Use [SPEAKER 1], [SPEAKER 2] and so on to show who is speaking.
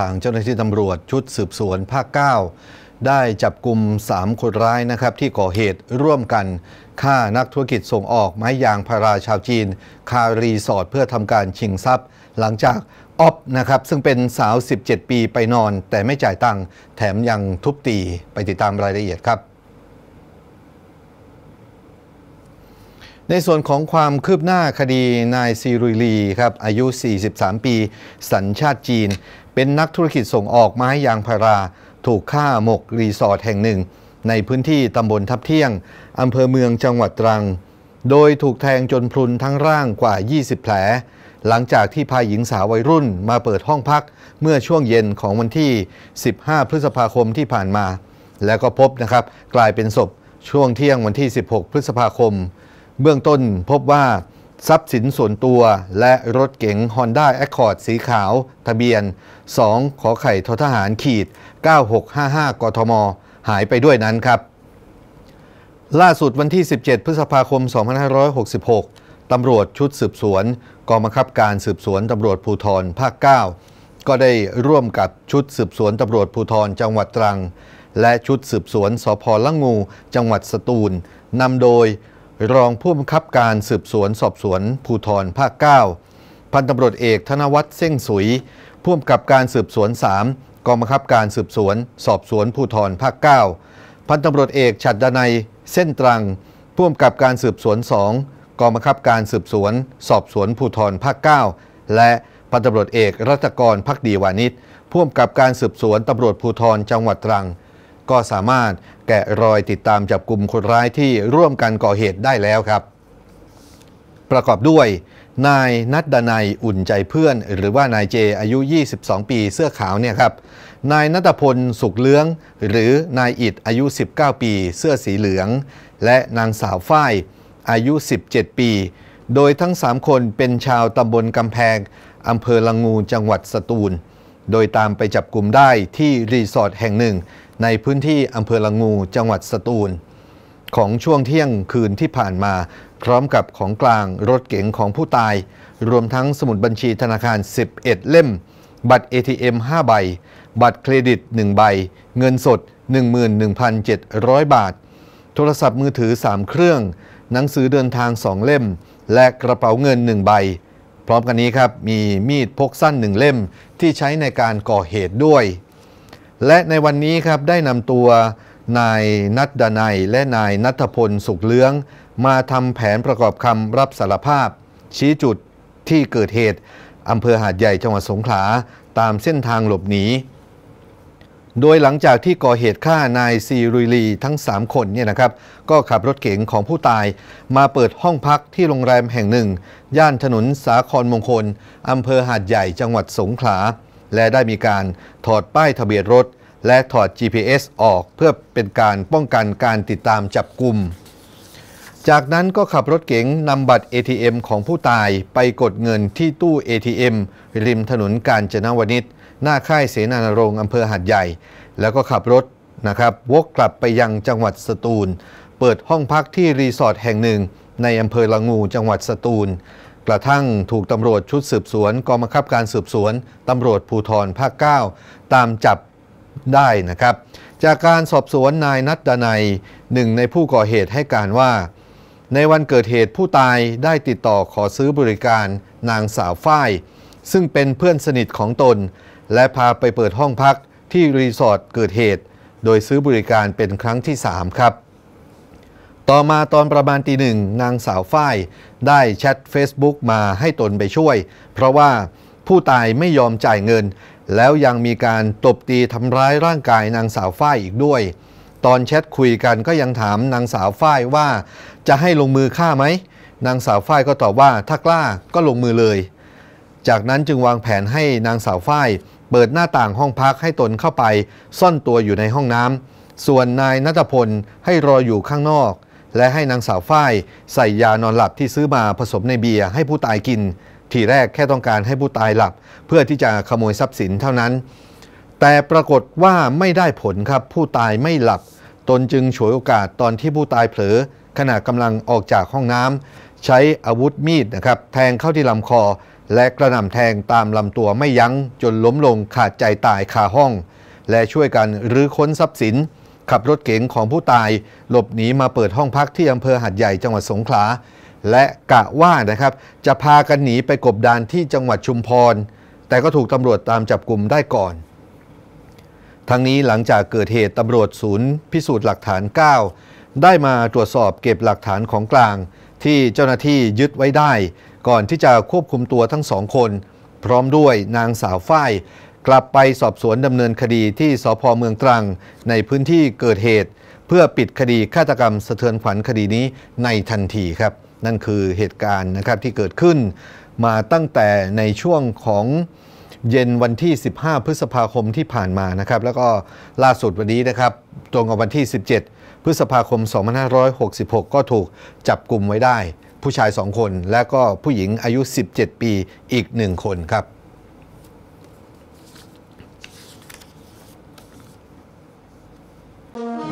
[SPEAKER 1] ทางเจ้าหน้าที่ตำรวจชุดสืบสวน ภาค 9 ได้จับกลุ่ม 3 คนร้ายนะครับที่ก่อเหตุร่วมกันฆ่านักธุรกิจส่งออกไม้ยางพาราชาวจีน คารีสอร์ทเพื่อทำการชิงทรัพย์ หลังจากออบนะครับซึ่งเป็นสาว 17 ปีไปนอน แต่ไม่จ่ายตังค์แถมยังทุบตีไปติดตามรายละเอียดครับในส่วนของความคืบหน้าคดี นายซีรุยลีครับ อายุ 43 ปี สัญชาติจีน เป็นนักธุรกิจส่งออกไม้ยางพารา ถูกฆ่าหมกรีสอร์ทแห่งหนึ่ง ในพื้นที่ตำบลทับเที่ยง อำเภอเมืองจังหวัดตรัง โดยถูกแทงจนพลุนทั้งร่างกว่า 20 แผล หลังจากที่พาหญิงสาววัยรุ่นมาเปิดห้องพัก เมื่อช่วงเย็นของวันที่ 15 พฤษภาคมที่ผ่านมา แล้วก็พบนะครับกลายเป็นศพ ช่วงเที่ยงวันที่ 16 พฤษภาคมเบื้องต้นพบว่าทรัพย์สินส่วนตัวและรถเก๋ง Honda Accord สีขาว ทะเบียน 2 ขอไข่ททหารขีด 9655กทม หายไปด้วยนั้นครับ ล่าสุดวันที่ 17 พฤษภาคม 2566 ตำรวจชุดสืบสวน กองบังคับการสืบสวนตำรวจภูธรภาค 9 ก็ได้ร่วมกับชุดสืบสวนตำรวจภูธรจังหวัดตรัง และชุดสืบสวนสพละงู จังหวัดสตูลนำโดยรองผู้บังคับการสืบสวนสอบสวนภูธรภาค 9 พันตำรวจเอกธนวัฒน์เส้งสุยผู้กับการสืบสวน3กองบังคับการสืบสวนสอบสวนภูธรภาค 9 พันตำรวจเอกฉัดดนัยเส้นตรังผู้กับการสืบสวน2กองบังคับการสืบสวนสอบสวนภูธรภาค 9 และพันตำรวจเอกรัตกรพักดีวานิชผู้กับการสืบสวนตำรวจภูธรจังหวัดตรังก็สามารถแกะรอยติดตามจับกลุ่มคนร้ายที่ร่วมกันก่อเหตุได้แล้วครับ ประกอบด้วย นายนัดดนายอุ่นใจเพื่อน หรือว่านายเจอายุ 22 ปีเสื้อขาวเนี่ยครับนายนัตพลสุขเลื้อง หรือนายอิดอายุ 19 ปีเสื้อสีเหลือง และนางสาวฝ้ายอายุ 17 ปี โดยทั้ง 3 คนเป็นชาวตำบลกำแพงอำเภอละงูจังหวัดสตูลโดยตามไปจับกลุ่มได้ที่รีสอร์ทแห่งหนึ่ง ในพื้นที่อำเภอละงูจังหวัดสตูล ของช่วงเที่ยงคืนที่ผ่านมา พร้อมกับของกลางรถเก๋งของผู้ตาย รวมทั้งสมุดบัญชีธนาคาร 11 เล่ม บัตร ATM 5 ใบ บัตรเครดิต 1 ใบ เงินสด 11,700 บาท โทรศัพท์มือถือ 3 เครื่อง หนังสือเดินทาง 2 เล่ม และกระเป๋าเงิน 1 ใบพร้อมกันนี้ครับ มีมีดพกสั้นหนึ่งเล่มที่ใช้ในการก่อเหตุด้วย และในวันนี้ครับได้นำตัวนายนัดดนัย และนายนัทพลสุขเลื้อง มาทำแผนประกอบคำรับสารภาพ ชี้จุดที่เกิดเหตุอำเภอหาดใหญ่จังหวัดสงขลาตามเส้นทางหลบหนีโดยหลังจากที่ก่อเหตุฆ่านายซีรุยลีทั้ง 3 คนเนี่ยนะครับก็ขับรถเก๋งของผู้ตายมาเปิดห้องพักที่โรงแรมแห่งหนึ่ง ย่านถนนสาครมงคล อำเภอหาดใหญ่จังหวัดสงขลา และได้มีการถอดป้ายทะเบียนรถและถอด GPS ออกเพื่อเป็นการป้องกันการติดตามจับกลุ่มจากนั้นก็ขับรถเก๋งนำบัตร ATM ของผู้ตายไปกดเงินที่ตู้ ATM ริมถนนกาญจนวนิช์หน้าค่ายเสนานรงอำเภอหาดใหญ่ แล้วก็ขับรถนะครับวกกลับไปยังจังหวัดสตูล เปิดห้องพักที่รีสอร์ทแห่งหนึ่ง ในอำเภอละงูจังหวัดสตูล กระทั่งถูกตำรวจชุดสืบสวนกองบังคับการสืบสวนตำรวจภูธรภาค 9 ตามจับได้นะครับ จากการสอบสวนนายนัดดนัยหนึ่งในผู้ก่อเหตุให้การว่า ในวันเกิดเหตุผู้ตายได้ติดต่อขอซื้อบริการนางสาวฝ้ายซึ่งเป็นเพื่อนสนิทของตนและพาไปเปิดห้องพักที่รีสอร์ทเกิดเหตุ โดยซื้อบริการเป็นครั้งที่ 3 ครับ ต่อมาตอนประมาณตีหนึ่งนางสาวฝ้าย ได้แชท Facebook มาให้ตนไปช่วย เพราะว่าผู้ตายไม่ยอมจ่ายเงิน แล้วยังมีการตบตีทำร้ายร่างกายนางสาวฝ้ายอีกด้วย ตอนแชทคุยกันก็ยังถามนางสาวฝ้ายว่า จะให้ลงมือฆ่าไหม นางสาวฝ้ายก็ตอบว่าถ้ากล้าก็ลงมือเลย จากนั้นจึงวางแผนให้นางสาวฝ้ายเปิดหน้าต่างห้องพักให้ตนเข้าไป ซ่อนตัวอยู่ในห้องน้ำส่วนนายนัทพลให้รออยู่ข้างนอก และให้นางสาวฝ้ายใส่ยานอนหลับที่ซื้อมาผสมในเบียร์ให้ผู้ตายกิน ทีแรกแค่ต้องการให้ผู้ตายหลับ เพื่อที่จะขโมยทรัพย์สินเท่านั้น แต่ปรากฏว่าไม่ได้ผลครับผู้ตายไม่หลับตนจึงฉวยโอกาสตอนที่ผู้ตายเผลอขณะกำลังออกจากห้องน้ำใช้อาวุธมีดนะครับแทงเข้าที่ลำคอและกระหน่ำแทงตามลำตัวไม่ยั้งจนล้มลงขาดใจตายคาห้อง และช่วยกันรื้อค้นทรัพย์สิน ขับรถเก๋งของผู้ตาย หลบหนีมาเปิดห้องพักที่อำเภอหัดใหญ่จังหวัดสงขลา และกะว่านะครับ จะพากันหนีไปกบดานที่จังหวัดชุมพร แต่ก็ถูกตำรวจตามจับกลุ่มได้ก่อน ทั้งนี้หลังจากเกิดเหตุตำรวจศูนย์พิสูจน์หลักฐาน 9 ได้มาตรวจสอบเก็บหลักฐานของกลางที่เจ้าหน้าที่ยึดไว้ได้ ก่อนที่จะควบคุมตัวทั้งสองคน พร้อมด้วยนางสาวฝ้าย กลับไปสอบสวนดำเนินคดีที่สพเมืองตรังในพื้นที่เกิดเหตุ เพื่อปิดคดีฆาตกรรมสะเทือนขวัญคดีนี้ในทันทีครับ นั่นคือเหตุการณ์นะครับที่เกิดขึ้นมาตั้งแต่ในช่วงของเย็นวันที่ 15 พฤษภาคมที่ผ่านมานะครับ แล้วก็ล่าสุดวันนี้นะครับ ตรงกับวันที่ 17 พฤษภาคม 2566 ก็ถูกจับกลุ่มไว้ได้ ผู้ชาย 2 คนและก็ผู้หญิงอายุ 17 ปีอีก 1 คนครับ